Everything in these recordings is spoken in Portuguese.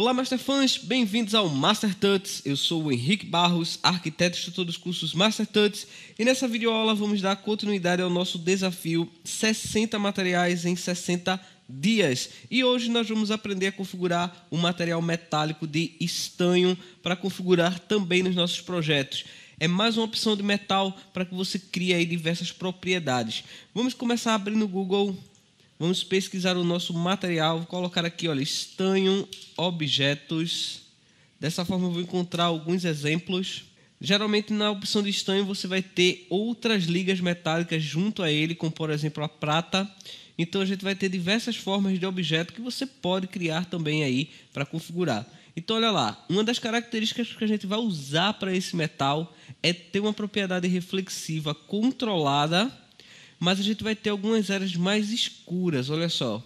Olá, Master Fans, bem-vindos ao Master Tuts. Eu sou o Henrique Barros, arquiteto e instrutor dos cursos Master Tuts, e nessa videoaula vamos dar continuidade ao nosso desafio 60 materiais em 60 dias. E hoje nós vamos aprender a configurar o um material metálico de estanho para configurar também nos nossos projetos. É mais uma opção de metal para que você crie diversas propriedades. Vamos começar abrindo o Google Vamos pesquisar o nosso material, vou colocar aqui, olha, estanho, objetos. Dessa forma eu vou encontrar alguns exemplos. Geralmente na opção de estanho você vai ter outras ligas metálicas junto a ele, como por exemplo a prata. Então a gente vai ter diversas formas de objeto que você pode criar também aí para configurar. Então olha lá, uma das características que a gente vai usar para esse metal é ter uma propriedade reflexiva controlada mas a gente vai ter algumas áreas mais escuras, olha só.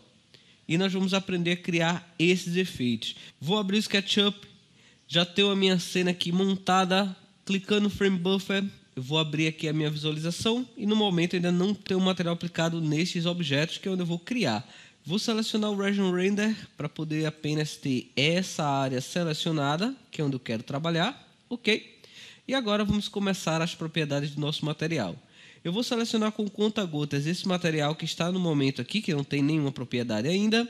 E nós vamos aprender a criar esses efeitos. Vou abrir o SketchUp, já tenho a minha cena aqui montada, clicando no Frame Buffer, eu vou abrir aqui a minha visualização e no momento ainda não tenho o material aplicado nesses objetos que é onde eu vou criar. Vou selecionar o Region Render para poder apenas ter essa área selecionada, que é onde eu quero trabalhar. Ok. E agora vamos começar as propriedades do nosso material. Eu vou selecionar com conta-gotas esse material que está no momento aqui, que não tem nenhuma propriedade ainda.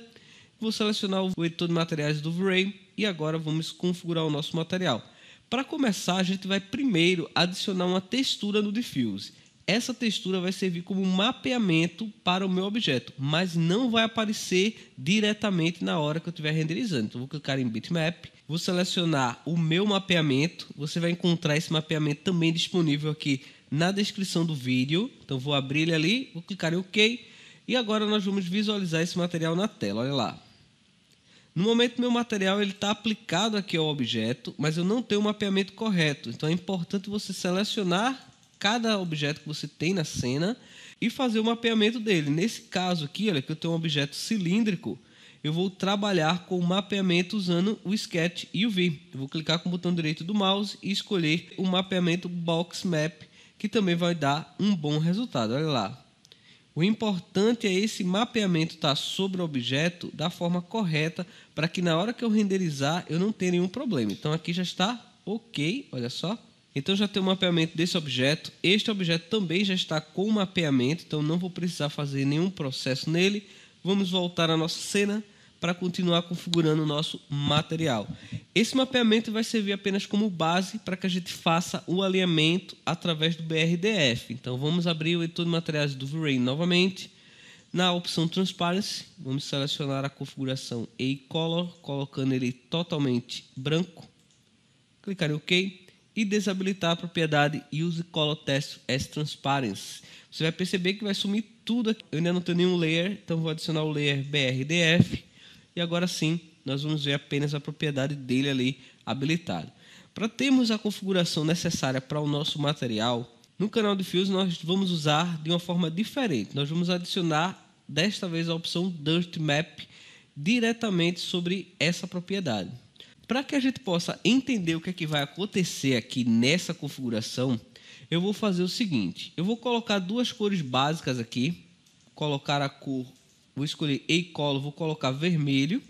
Vou selecionar o editor de materiais do V-Ray e agora vamos configurar o nosso material. Para começar, a gente vai primeiro adicionar uma textura no Diffuse. Essa textura vai servir como mapeamento para o meu objeto, mas não vai aparecer diretamente na hora que eu estiver renderizando. Então, vou clicar em Bitmap, vou selecionar o meu mapeamento. Você vai encontrar esse mapeamento também disponível aqui na descrição do vídeo. Então vou abrir ele ali, vou clicar em OK. E agora nós vamos visualizar esse material na tela, olha lá. No momento, meu material está aplicado aqui ao objeto, mas eu não tenho o mapeamento correto. Então, é importante você selecionar cada objeto que você tem na cena e fazer o mapeamento dele. Nesse caso aqui, olha, que eu tenho um objeto cilíndrico, eu vou trabalhar com o mapeamento usando o Sketch UV. Eu vou clicar com o botão direito do mouse e escolher o mapeamento Box Map que também vai dar um bom resultado. Olha lá. O importante é esse mapeamento estar tá sobre o objeto da forma correta para que na hora que eu renderizar eu não tenha nenhum problema. Então aqui já está ok, olha só. Então já tem o mapeamento desse objeto. Este objeto também já está com o mapeamento, então não vou precisar fazer nenhum processo nele. Vamos voltar à nossa cena para continuar configurando o nosso material. Esse mapeamento vai servir apenas como base para que a gente faça o alinhamento através do BRDF. Então vamos abrir o editor de materiais do V-Ray novamente. Na opção Transparency, vamos selecionar a configuração A Color, colocando ele totalmente branco. Clicar em OK e desabilitar a propriedade Use Color Test as Transparency. Você vai perceber que vai sumir tudo aqui. Eu ainda não tenho nenhum layer, então vou adicionar o layer BRDF e agora sim nós vamos ver apenas a propriedade dele ali habilitado. Para termos a configuração necessária para o nosso material, no canal de fios nós vamos usar de uma forma diferente. Nós vamos adicionar desta vez a opção Dirt Map diretamente sobre essa propriedade. Para que a gente possa entender o que, é que vai acontecer aqui nessa configuração, eu vou fazer o seguinte: eu vou colocar duas cores básicas aqui, colocar a cor Vou escolher A-Color, vou colocar vermelho.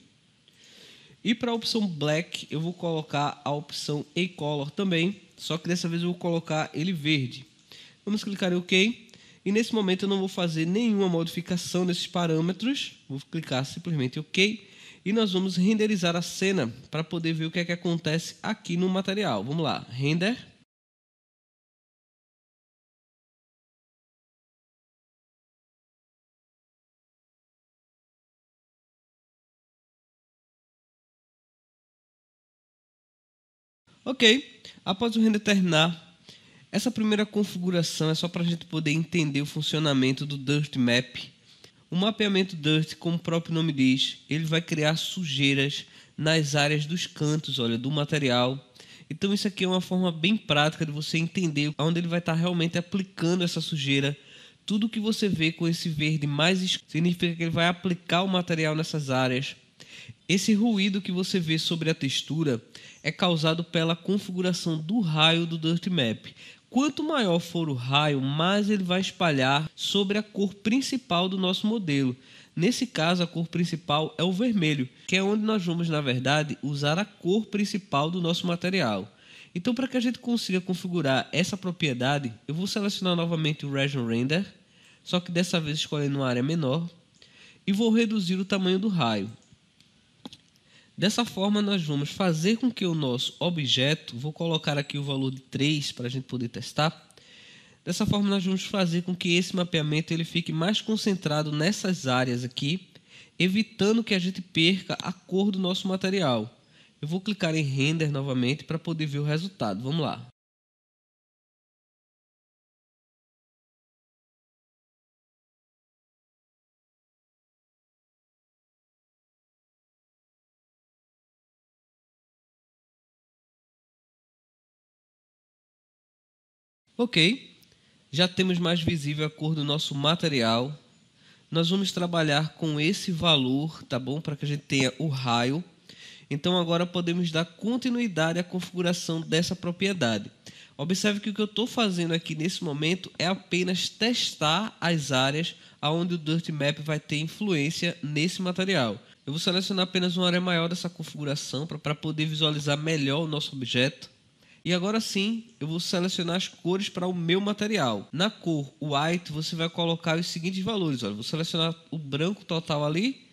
E para a opção Black, eu vou colocar a opção A-Color também. Só que dessa vez eu vou colocar ele verde. Vamos clicar em OK. E nesse momento eu não vou fazer nenhuma modificação nesses parâmetros. Vou clicar simplesmente OK. E nós vamos renderizar a cena para poder ver o que é que acontece aqui no material. Vamos lá, render. Ok, após o render terminar, essa primeira configuração é só para a gente poder entender o funcionamento do Dirt Map. O mapeamento Dirt, como o próprio nome diz, ele vai criar sujeiras nas áreas dos cantos, olha, do material. Então isso aqui é uma forma bem prática de você entender onde ele vai estar tá realmente aplicando essa sujeira. Tudo que você vê com esse verde mais escuro significa que ele vai aplicar o material nessas áreas esse ruído que você vê sobre a textura é causado pela configuração do raio do Dirt Map. Quanto maior for o raio, mais ele vai espalhar sobre a cor principal do nosso modelo. Nesse caso, a cor principal é o vermelho, que é onde nós vamos, na verdade, usar a cor principal do nosso material. Então, para que a gente consiga configurar essa propriedade, eu vou selecionar novamente o Region Render, só que dessa vez escolhendo uma área menor, e vou reduzir o tamanho do raio. Dessa forma, nós vamos fazer com que o nosso objeto, vou colocar aqui o valor de 3 para a gente poder testar, Dessa forma, nós vamos fazer com que esse mapeamento ele fique mais concentrado nessas áreas aqui, evitando que a gente perca a cor do nosso material. Eu vou clicar em render novamente para poder ver o resultado. Vamos lá. Ok, já temos mais visível a cor do nosso material. Nós vamos trabalhar com esse valor, tá bom? Para que a gente tenha o raio. Então, agora podemos dar continuidade à configuração dessa propriedade. Observe que o que eu estou fazendo aqui nesse momento é apenas testar as áreas onde o Dirt Map vai ter influência nesse material. Eu vou selecionar apenas uma área maior dessa configuração para poder visualizar melhor o nosso objeto. E agora sim, eu vou selecionar as cores para o meu material. Na cor white, você vai colocar os seguintes valores. Olha, vou selecionar o branco total ali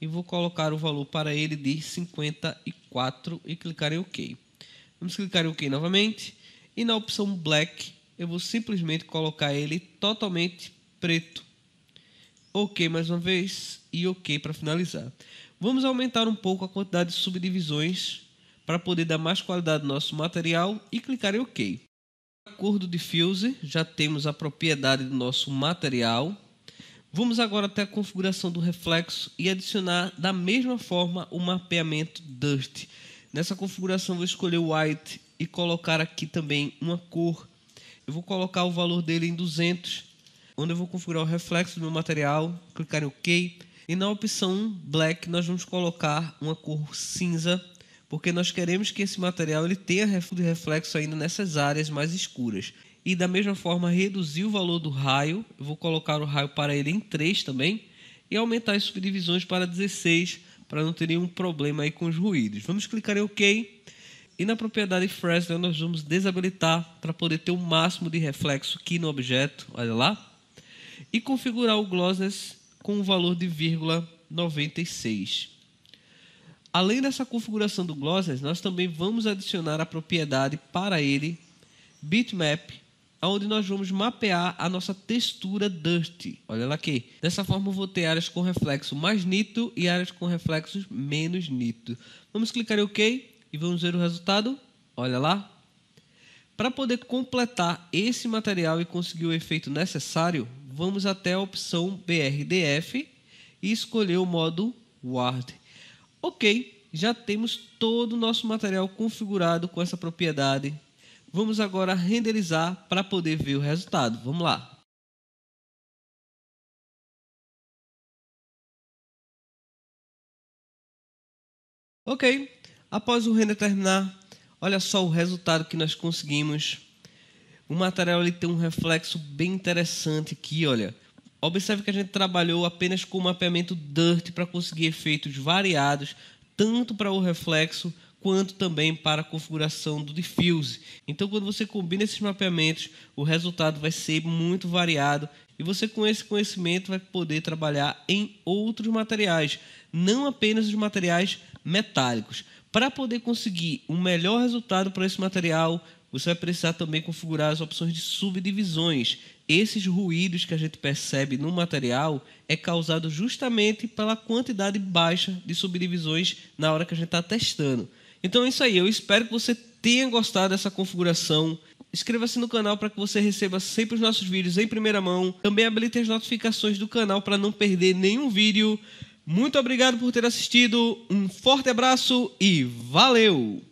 e vou colocar o valor para ele de 54 e clicar em OK. Vamos clicar em OK novamente. E na opção black, eu vou simplesmente colocar ele totalmente preto. OK mais uma vez e OK para finalizar. Vamos aumentar um pouco a quantidade de subdivisões para poder dar mais qualidade ao nosso material e clicar em OK. Acordo de Fuse, já temos a propriedade do nosso material. Vamos agora até a configuração do reflexo e adicionar da mesma forma o mapeamento Dust. Nessa configuração vou escolher o White e colocar aqui também uma cor. Eu vou colocar o valor dele em 200, onde eu vou configurar o reflexo do meu material, clicar em OK. E na opção Black, nós vamos colocar uma cor cinza porque nós queremos que esse material ele tenha reflexo ainda nessas áreas mais escuras. E da mesma forma, reduzir o valor do raio, eu vou colocar o raio para ele em 3 também, e aumentar as subdivisões para 16, para não ter nenhum problema aí com os ruídos. Vamos clicar em OK. E na propriedade Fresnel nós vamos desabilitar para poder ter o máximo de reflexo aqui no objeto, olha lá. E configurar o Glosses com o valor de vírgula Além dessa configuração do Glossary, nós também vamos adicionar a propriedade para ele bitmap, onde nós vamos mapear a nossa textura Dust. Olha lá aqui. Dessa forma, eu vou ter áreas com reflexo mais nítido e áreas com reflexos menos nítido. Vamos clicar em OK e vamos ver o resultado. Olha lá. Para poder completar esse material e conseguir o efeito necessário, vamos até a opção BRDF e escolher o modo Ward. Ok, já temos todo o nosso material configurado com essa propriedade. Vamos agora renderizar para poder ver o resultado. Vamos lá. Ok, após o render terminar, olha só o resultado que nós conseguimos. O material ele tem um reflexo bem interessante aqui, olha. Observe que a gente trabalhou apenas com o mapeamento DIRT para conseguir efeitos variados, tanto para o reflexo quanto também para a configuração do diffuse. Então, quando você combina esses mapeamentos, o resultado vai ser muito variado e você, com esse conhecimento, vai poder trabalhar em outros materiais, não apenas os materiais metálicos. Para poder conseguir um melhor resultado para esse material, você vai precisar também configurar as opções de subdivisões esses ruídos que a gente percebe no material é causado justamente pela quantidade baixa de subdivisões na hora que a gente está testando. Então é isso aí, eu espero que você tenha gostado dessa configuração. Inscreva-se no canal para que você receba sempre os nossos vídeos em primeira mão. Também habilite as notificações do canal para não perder nenhum vídeo. Muito obrigado por ter assistido, um forte abraço e valeu!